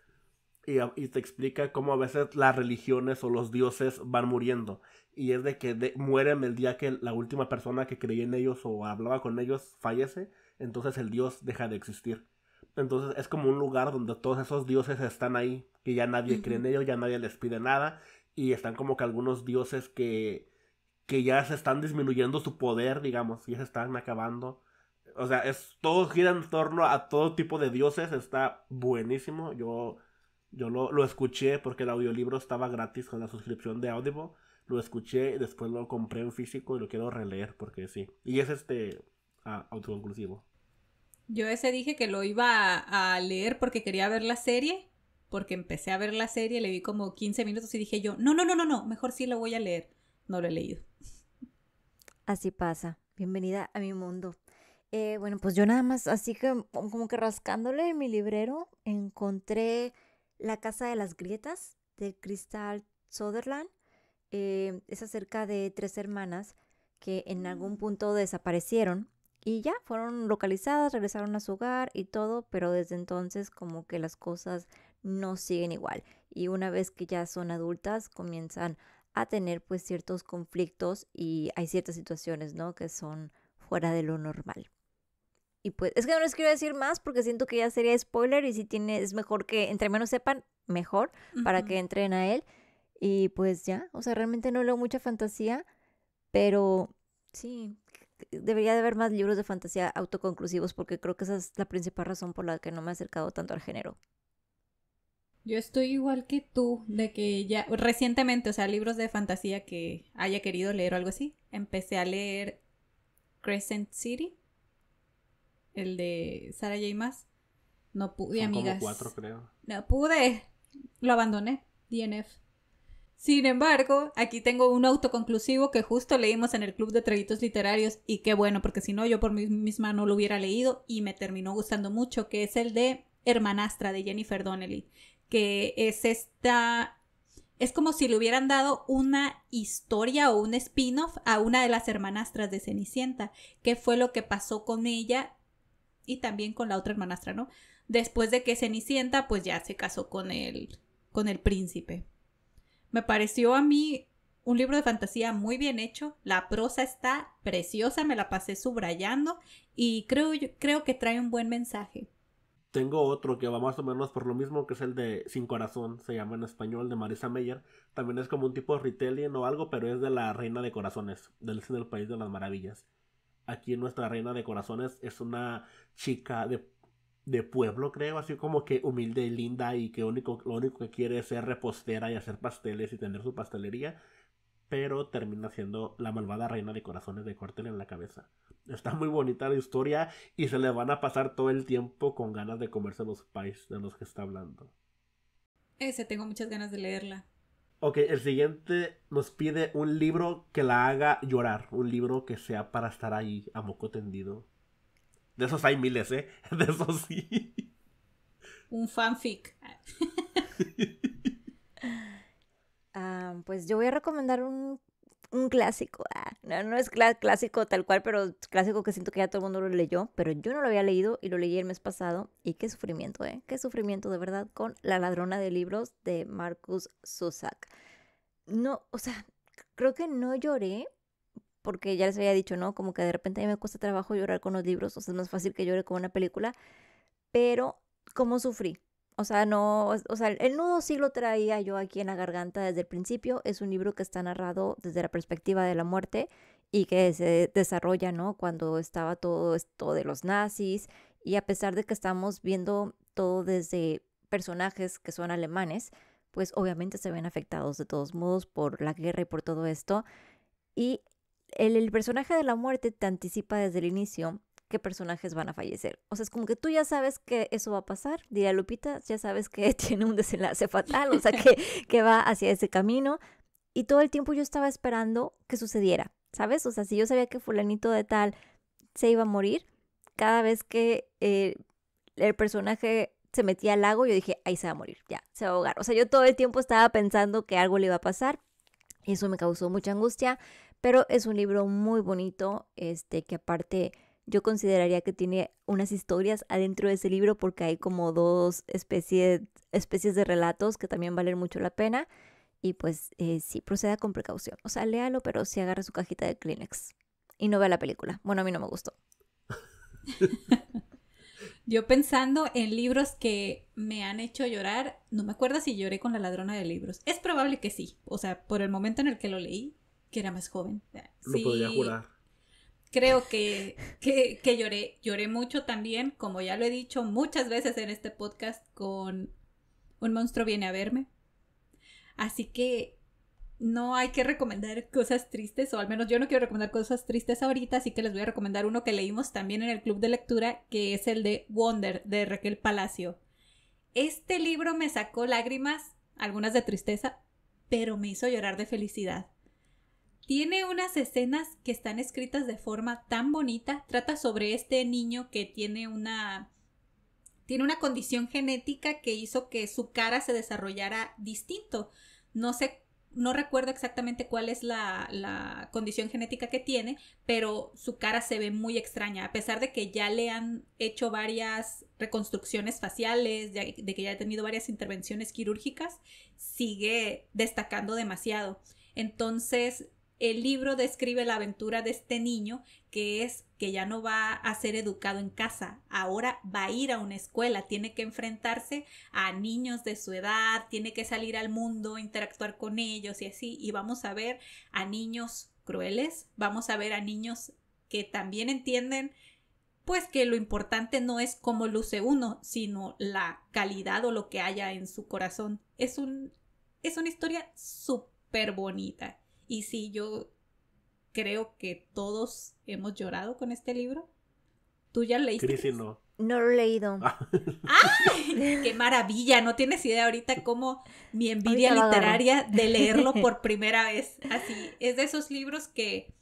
Y, y te explica cómo a veces las religiones o los dioses van muriendo. Y es de que de, mueren el día que la última persona que creía en ellos o hablaba con ellos fallece. Entonces el dios deja de existir. Entonces es como un lugar donde todos esos dioses están ahí. Que ya nadie cree en ellos, ya nadie les pide nada. Y están como que algunos dioses que que ya se están disminuyendo su poder, digamos, ya se están acabando. O sea, es, todo gira en torno a todo tipo de dioses, está buenísimo. Yo, yo lo, escuché porque el audiolibro estaba gratis con la suscripción de Audible. Lo escuché y después lo compré en físico y lo quiero releer porque sí. Y es este autoconclusivo. Yo ese dije que lo iba a, leer porque quería ver la serie, porque empecé a ver la serie, le vi como 15 minutos y dije yo, no, no, no, no, no, mejor sí lo voy a leer no lo he leído. Así pasa. Bienvenida a mi mundo. Eh, bueno, pues yo nada más, así que mm, como que rascándole mi librero, encontré La Casa de las Grietas de Crystal Sutherland. Eh, es acerca de tres hermanas que en algún mm. punto desaparecieron y ya fueron localizadas, regresaron a su hogar y todo, pero desde entonces como que las cosas no siguen igual. Y una vez que ya son adultas, comienzan a tener pues ciertos conflictos y hay ciertas situaciones, ¿no? Que son fuera de lo normal. Y pues es que no les quiero decir más porque siento que ya sería spoiler y si tiene, es mejor que entre menos sepan, mejor para que entren a él. Y pues ya, o sea, realmente no leo mucha fantasía, pero sí, eh, debería de haber más libros de fantasía autoconclusivos porque creo que esa es la principal razón por la que no me he acercado tanto al género. Yo estoy igual que tú, de que ya recientemente, o sea, libros de fantasía que haya querido leer o algo así, empecé a leer Crescent City, el de Sarah J. Maas. No pude, Son amigas. Como cuatro, creo. No pude. Lo abandoné. DNF. Sin embargo, aquí tengo un autoconclusivo que justo leímos en el Club de Traguitos Literarios y qué bueno, porque si no, yo por mí misma no lo hubiera leído y me terminó gustando mucho, que es el de Hermanastra de Jennifer Donnelly que es esta... Es como si le hubieran dado una historia o un spin-off a una de las hermanastras de Cenicienta, que fue lo que pasó con ella y también con la otra hermanastra, ¿no? Después de que Cenicienta pues ya se casó con el, con el príncipe. Me pareció a mí un libro de fantasía muy bien hecho, la prosa está preciosa, me la pasé subrayando y creo, creo que trae un buen mensaje. Tengo otro que va más o menos por lo mismo, que es el de Sin Corazón, se llama en español, de Marisa Meyer. También es como un tipo de o algo, pero es de la Reina de Corazones, del cine del País de las Maravillas. Aquí nuestra Reina de Corazones es una chica de, pueblo, creo, así como que humilde y linda y que único, lo único que quiere es ser repostera y hacer pasteles y tener su pastelería pero termina siendo la malvada reina de corazones de Cortel en la cabeza. Está muy bonita la historia y se le van a pasar todo el tiempo con ganas de comerse los pies de los que está hablando. Ese tengo muchas ganas de leerla. Ok, el siguiente nos pide un libro que la haga llorar, un libro que sea para estar ahí a moco tendido. De esos hay miles, ¿eh? [laughs] De esos sí. Un fanfic. [laughs] Ah, pues yo voy a recomendar un, clásico. Ah, no, es clásico tal cual, pero clásico que siento que ya todo el mundo lo leyó, pero yo no lo había leído y lo leí el mes pasado. Y qué sufrimiento, ¿eh? Qué sufrimiento de verdad con La ladrona de libros de Marcus Zusak. No, o sea, creo que no lloré. Porque ya les había dicho, ¿no? Como que de repente a mí me cuesta trabajo llorar con los libros. O sea, es más fácil que llore con una película. Pero, ¿cómo sufrí? O sea, no, sea, el nudo sí lo traía yo aquí en la garganta desde el principio. Es un libro que está narrado desde la perspectiva de la muerte y que se desarrolla, ¿no? Cuando estaba todo esto de los nazis y a pesar de que estamos viendo todo desde personajes que son alemanes, pues obviamente se ven afectados de todos modos por la guerra y por todo esto. Y el, el personaje de la muerte te anticipa desde el inicio personajes van a fallecer. O sea, es como que tú ya sabes que eso va a pasar, diría Lupita, ya sabes que [laughs] tiene un desenlace fatal, o sea, [laughs] que, que va hacia ese camino. Y todo el tiempo yo estaba esperando que sucediera, ¿sabes? O sea, si yo sabía que fulanito de tal se iba a morir, cada vez que eh, el personaje se metía al lago, yo dije, ahí se va a morir, ya, se va a ahogar. O sea, yo todo el tiempo estaba pensando que algo le iba a pasar y eso me causó mucha angustia, pero es un libro muy bonito, este, que aparte yo consideraría que tiene unas historias adentro de ese libro porque hay como dos especies, especies de relatos que también valen mucho la pena. Y pues eh, sí, proceda con precaución. O sea, léalo, pero sí agarra su cajita de Kleenex. Y no vea la película. Bueno, a mí no me gustó. [laughs] Yo pensando en libros que me han hecho llorar, no me acuerdo si lloré con la ladrona de libros. Es probable que sí. O sea, por el momento en el que lo leí, que era más joven. Lo podría jurar creo que, lloré. Lloré mucho también, como ya lo he dicho muchas veces en este podcast, con Un monstruo viene a verme. Así que no hay que recomendar cosas tristes, o al menos yo no quiero recomendar cosas tristes ahorita, así que les voy a recomendar uno que leímos también en el club de lectura, que es el de Wonder, de Raquel Palacio. Este libro me sacó lágrimas, algunas de tristeza, pero me hizo llorar de felicidad. Tiene unas escenas que están escritas de forma tan bonita. Trata sobre este niño que tiene una tiene una condición genética que hizo que su cara se desarrollara distinto. No sé, no recuerdo exactamente cuál es la, la, condición genética que tiene, pero su cara se ve muy extraña, a pesar de que ya le han hecho varias reconstrucciones faciales, de, de que ya ha tenido varias intervenciones quirúrgicas, sigue destacando demasiado. Entonces, el libro describe la aventura de este niño que es que ya no va a ser educado en casa, ahora va a ir a una escuela, tiene que enfrentarse a niños de su edad, tiene que salir al mundo, interactuar con ellos y así, y vamos a ver a niños crueles, vamos a ver a niños que también entienden pues que lo importante no es cómo luce uno, sino la calidad o lo que haya en su corazón. Es un es una historia súper bonita y sí, yo creo que todos hemos llorado con este libro. ¿Tú ya leíste? no. No lo he leído. Ah. ¡Ay! ¡Qué maravilla! No tienes idea ahorita cómo mi envidia literaria de leerlo [laughs] por primera vez. Así, es de esos libros que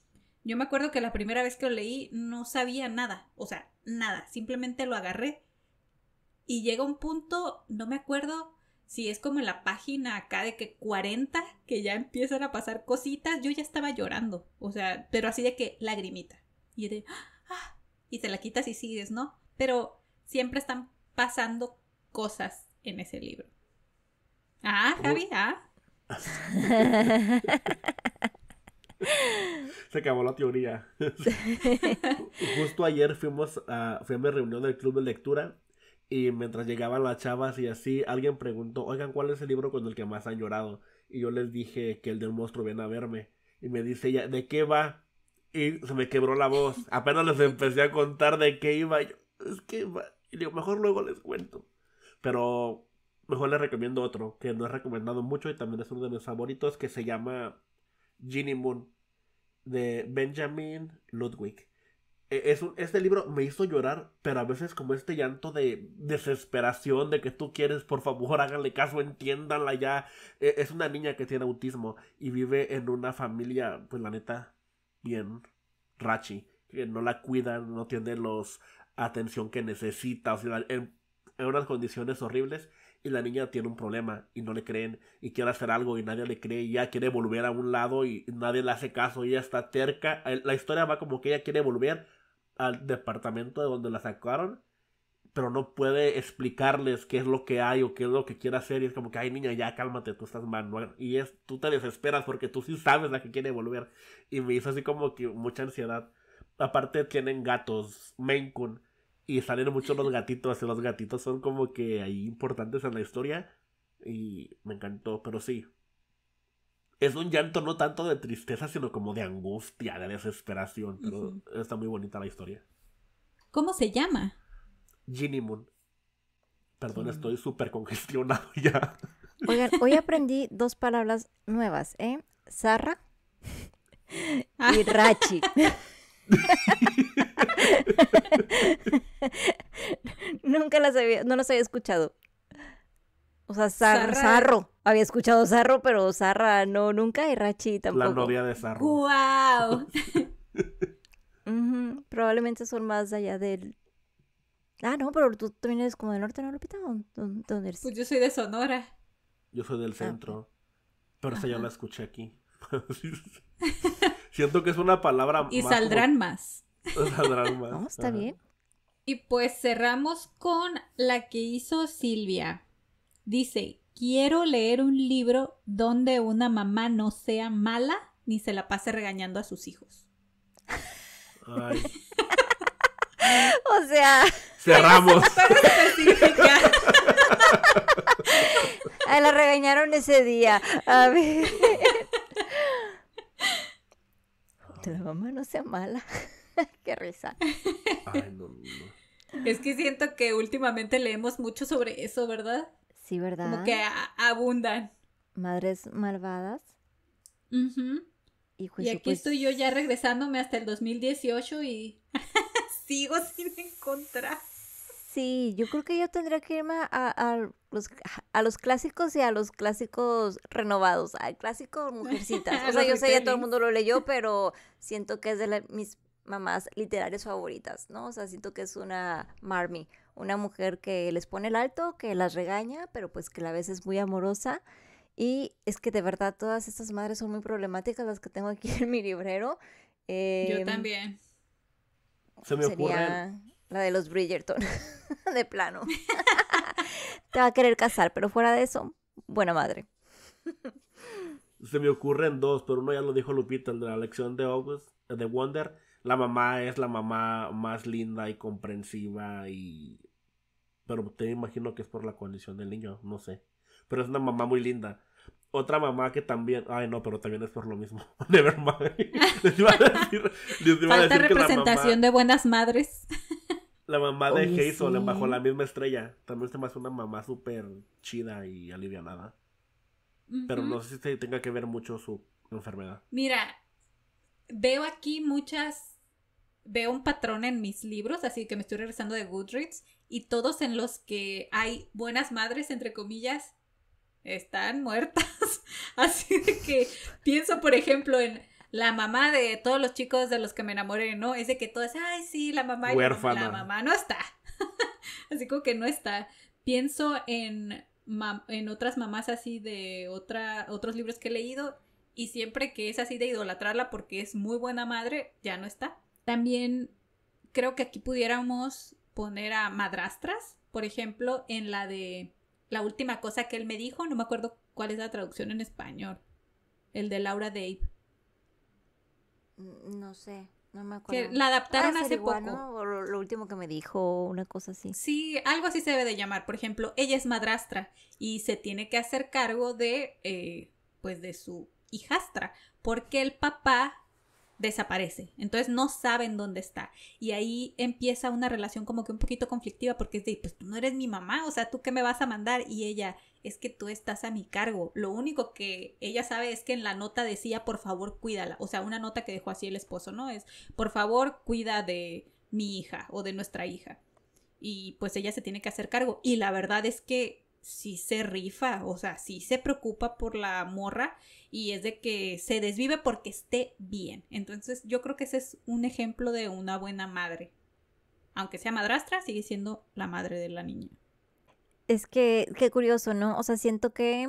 yo me acuerdo que la primera vez que lo leí no sabía nada, o sea, nada, simplemente lo agarré. Y llega un punto, no me acuerdo si es como en la página acá de que 40, que ya empiezan a pasar cositas, yo ya estaba llorando, o sea, pero así de que lagrimita. Y de, ¡ah! y te la quitas y sigues, ¿no? Pero siempre están pasando cosas en ese libro. Ah, Javi, ah. [laughs] Se acabó la teoría. [laughs] Justo ayer fuimos a, fui a mi reunión del club de lectura y mientras llegaban las chavas y así, alguien preguntó, oigan, ¿cuál es el libro con el que más han llorado? Y yo les dije que el del monstruo viene a verme. Y me dice ella, ¿de qué va? Y se me quebró la voz. Apenas les empecé a contar de qué iba. yo, es que va. Y digo, mejor luego les cuento. Pero mejor les recomiendo otro, que no he recomendado mucho y también es uno de mis favoritos, que se llama Ginny Moon, de Benjamin Ludwig. E, es este libro me hizo llorar, pero a veces como este llanto de desesperación, de que tú quieres, por favor, háganle caso, entiéndanla ya. E, es una niña que tiene autismo y vive en una familia, pues la neta, bien rachi, que no la cuidan, no tiene los atención que necesita, o sea, en, unas condiciones horribles y la niña tiene un problema y no le creen y quiere hacer algo y nadie le cree y ya quiere volver a un lado y nadie le hace caso, y ella está terca, la historia va como que ella quiere volver, al departamento de donde la sacaron, pero no puede explicarles qué es lo que hay o qué es lo que quiere hacer. Y es como que, ay niña, ya cálmate, tú estás mal. Y es, tú te desesperas porque tú sí sabes la que quiere volver. Y me hizo así como que mucha ansiedad. Aparte tienen gatos, Menkun y salen muchos los [laughs] gatitos. Y los gatitos son como que ahí importantes en la historia. Y me encantó, pero sí, es un llanto no tanto de tristeza, sino como de angustia, de desesperación. Pero está muy bonita la historia. ¿Cómo se llama? Ginny Moon. Perdón, estoy súper congestionado [laughs] ya. Oigan, hoy aprendí dos palabras nuevas, ¿eh? Sarra ah. y Rachi. [laughs] [laughs] Nunca las había, no las había escuchado. O sea, Zarro. Había escuchado Zarro, pero Zarra no, nunca. Y Rachi tampoco. La novia de Zarro. ¡Guau! [laughs] Probablemente son más allá del... Ah, no, pero tú también eres como del norte, ¿no, Lupita? ¿Dónde Pues yo soy de Sonora. Yo soy del ah, centro. Pero esa ya la escuché aquí. [laughs] Siento que es una palabra Y saldrán más. [laughs] Saldrán más. No, está bien. Y pues cerramos con la que hizo Silvia. Dice, quiero leer un libro donde una mamá no sea mala ni se la pase regañando a sus hijos. [laughs] o sea... Cerramos. [laughs] [laughs] la regañaron ese día. A ver. La mamá no sea mala. Qué risa. Ay, no, Es que siento que últimamente leemos mucho sobre eso, ¿verdad? Sí, ¿verdad? Como que abundan. Madres malvadas. y, pues aquí pues estoy yo ya regresándome hasta el 2018 y [laughs] sigo sin encontrar. Sí, yo creo que yo tendría que irme a, los, a los clásicos y a los clásicos renovados, al clásico [laughs] Mujercitas. O sea, yo sé que todo el mundo lo leyó, pero siento que es de mis mamás literarias favoritas, ¿no? O sea, siento que es una Marmy una mujer que les pone el alto, que las regaña, pero pues que a la vez es muy amorosa. Y es que de verdad todas estas madres son muy problemáticas las que tengo aquí en mi librero. Yo em, también. Se me ocurre. La de los Bridgerton, [laughs] de plano. [laughs] Te va a querer casar, pero fuera de eso, buena madre. Se me ocurren dos, pero uno ya lo dijo Lupita, en de la lección de August, eh, de Wonder la mamá es la mamá más linda y comprensiva y... Pero te imagino que es por la condición del niño, no sé. Pero es una mamá muy linda. Otra mamá que también... Ay, no, pero también es por lo mismo. [laughs] Nevermind. [laughs] les decir, les Falta representación de buenas madres. [laughs] La mamá de Oye, Hazel bajo la misma estrella. También se me hace una mamá súper chida y alivianada. Pero no sé si tenga que ver mucho su enfermedad. Mira, veo aquí muchas veo un patrón en mis libros, así que me estoy regresando de Goodreads, y todos en los que hay buenas madres, entre comillas, están muertas. [laughs] así que pienso, por ejemplo, en la mamá de todos los chicos de los que me enamoré, ¿no? Es de que todas, ay, sí, la mamá la mamá no está. [laughs] así como que no está. Pienso en, en otras mamás así de otra, otros libros que he leído. Y siempre que es así de idolatrarla porque es muy buena madre, ya no está. También creo que aquí pudiéramos poner a madrastras, por ejemplo, en la de la última cosa que él me dijo, no me acuerdo cuál es la traducción en español, el de Laura Dave. Mm, no sé, no me acuerdo. la adaptaron ah, hace poco. Lo, último que me dijo, una cosa así. Sí, algo así se debe de llamar. Por ejemplo, ella es madrastra y se tiene que hacer cargo de, eh, pues, de su hijastra, porque el papá desaparece. Entonces no saben dónde está. Y ahí empieza una relación como que un poquito conflictiva porque es de, pues tú no eres mi mamá, o sea, ¿tú qué me vas a mandar? Y ella, es que tú estás a mi cargo. Lo único que ella sabe es que en la nota decía, por favor, cuídala. O sea, una nota que dejó así el esposo, ¿no? Es, por favor, cuida de mi hija o de nuestra hija. Y pues ella se tiene que hacer cargo. Y la verdad es que si se rifa, o sea, si se preocupa por la morra y es de que se desvive porque esté bien. Entonces yo creo que ese es un ejemplo de una buena madre. Aunque sea madrastra, sigue siendo la madre de la niña. Es que, qué curioso, ¿no? O sea, siento que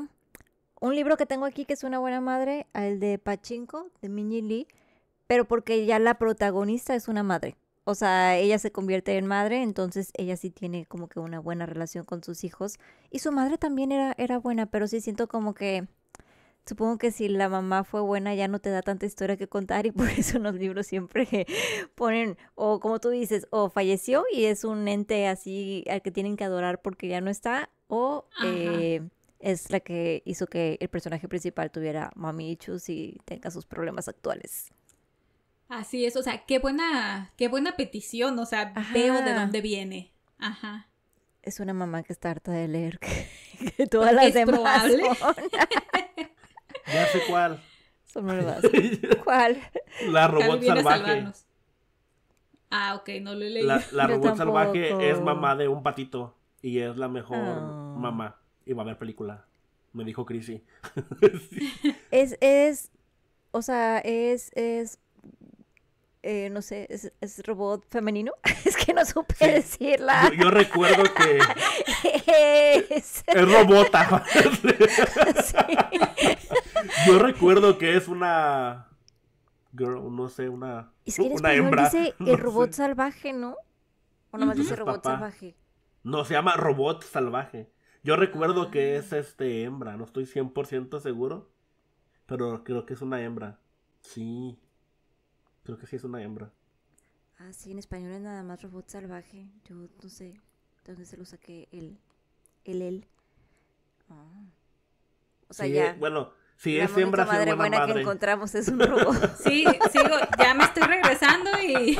un libro que tengo aquí que es una buena madre, el de Pachinko, de Minnie Lee, pero porque ya la protagonista es una madre o sea, ella se convierte en madre, entonces ella sí tiene como que una buena relación con sus hijos. Y su madre también era, era buena, pero sí siento como que, supongo que si la mamá fue buena ya no te da tanta historia que contar y por [laughs] eso en los libros siempre ponen, o como tú dices, o falleció y es un ente así al que tienen que adorar porque ya no está, o eh, es la que hizo que el personaje principal tuviera mami y tenga sus problemas actuales. Así es, o sea, qué buena, qué buena petición, o sea, veo de dónde viene. Ajá. Es una mamá que está harta de leer que, todas las ¿Es demás probable? [laughs] ya sé cuál. Son verdad. [laughs] ¿Cuál? La robot salvaje. Ah, ok, no lo he leído. La, [laughs] robot salvaje es mamá de un patito y es la mejor ah. mamá. Y va a ver película. Me dijo Chrissy. Es, es, o sea, es, es eh, no sé, es, robot femenino. [laughs] es que no supe decirla. Yo, recuerdo que. [laughs] es... es robota. [laughs] yo recuerdo que es una. Girl, no sé, una. Es que una hembra. dice el robot salvaje, ¿no? O nomás dice robot salvaje. No, se llama robot salvaje. Yo recuerdo que es ah. este hembra, no estoy 100% seguro, pero creo que es una hembra. Sí. Creo que sí es una hembra. Ah, sí, en español es nada más robot salvaje. Yo no sé entonces dónde se lo saqué el. El él. Ah. O sea, ya. Bueno, si es hembra, madre buena, buena madre. que encontramos es un robot. [laughs] sí, sigo, ya me estoy regresando y.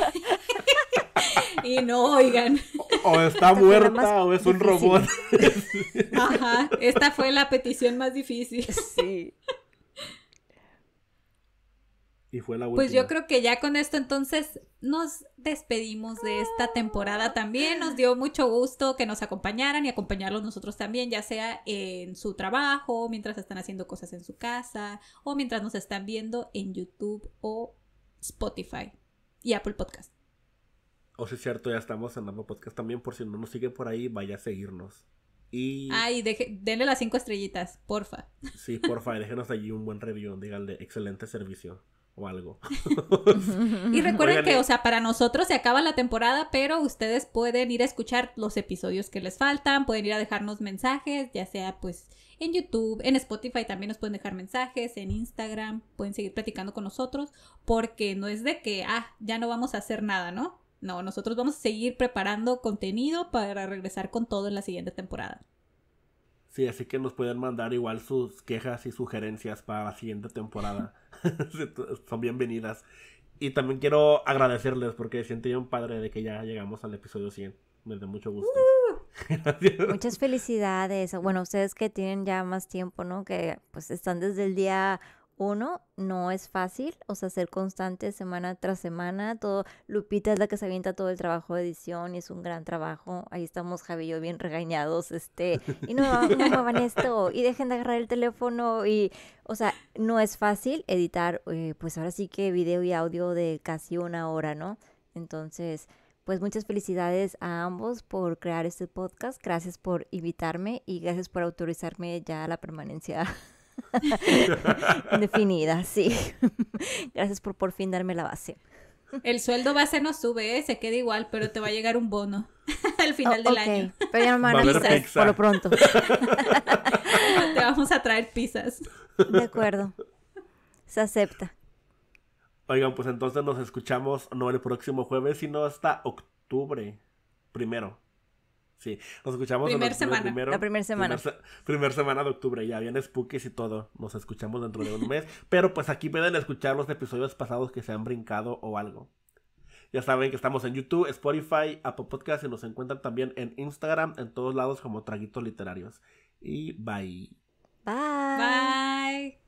[laughs] y no, oigan. O, está muerta o es un robot. Ajá, esta fue la petición más difícil. Sí. Y fue la última. Pues yo creo que ya con esto entonces nos despedimos de esta temporada también. Nos dio mucho gusto que nos acompañaran y acompañarlos nosotros también, ya sea en su trabajo, mientras están haciendo cosas en su casa o mientras nos están viendo en YouTube o Spotify y Apple Podcast. O si es cierto, ya estamos en Apple Podcast también. Por si no nos siguen por ahí, vaya a seguirnos. Ay, denle las cinco estrellitas, porfa. Sí, porfa, déjenos allí un buen review. Díganle, excelente servicio o algo. [laughs] y recuerden que, o sea, para nosotros se acaba la temporada, pero ustedes pueden ir a escuchar los episodios que les faltan, pueden ir a dejarnos mensajes, ya sea pues en YouTube, en Spotify también nos pueden dejar mensajes, en Instagram, pueden seguir platicando con nosotros, porque no es de que, ah, ya no vamos a hacer nada, ¿no? No, nosotros vamos a seguir preparando contenido para regresar con todo en la siguiente temporada. Sí, así que nos pueden mandar igual sus quejas y sugerencias para la siguiente temporada. [laughs] Son bienvenidas. Y también quiero agradecerles porque siento yo un padre de que ya llegamos al episodio 100. Me da mucho gusto. [laughs] muchas felicidades. Bueno, ustedes que tienen ya más tiempo, ¿no? Que pues están desde el día uno, no es fácil, o sea, ser constante semana tras semana, todo, Lupita es la que se avienta todo el trabajo de edición y es un gran trabajo, ahí estamos Javi y yo bien regañados, este, y no, no muevan esto, y dejen de agarrar el teléfono, y, o sea, no es fácil editar, eh, pues ahora sí que video y audio de casi una hora, ¿no? Entonces, pues muchas felicidades a ambos por crear este podcast, gracias por invitarme y gracias por autorizarme ya a la permanencia [laughs] [laughs] definida, sí. [laughs] Gracias por por fin darme la base. El sueldo base no sube, ¿eh? se queda igual, pero te va a llegar un bono [laughs] al final oh, del año. Pero por lo pronto. te vamos a traer pizzas. De acuerdo. Se acepta. Oigan, pues entonces nos escuchamos no el próximo jueves, sino hasta octubre primero. Sí, nos escuchamos en semana. la primera semana. primera semana de octubre, ya vienen spookies y todo. Nos escuchamos dentro de un mes. [laughs] pero pues aquí pueden escuchar los episodios pasados que se han brincado o algo. Ya saben que estamos en YouTube, Spotify, Apple Podcast y nos encuentran también en Instagram, en todos lados como Traguitos Literarios. Y bye. Bye. Bye.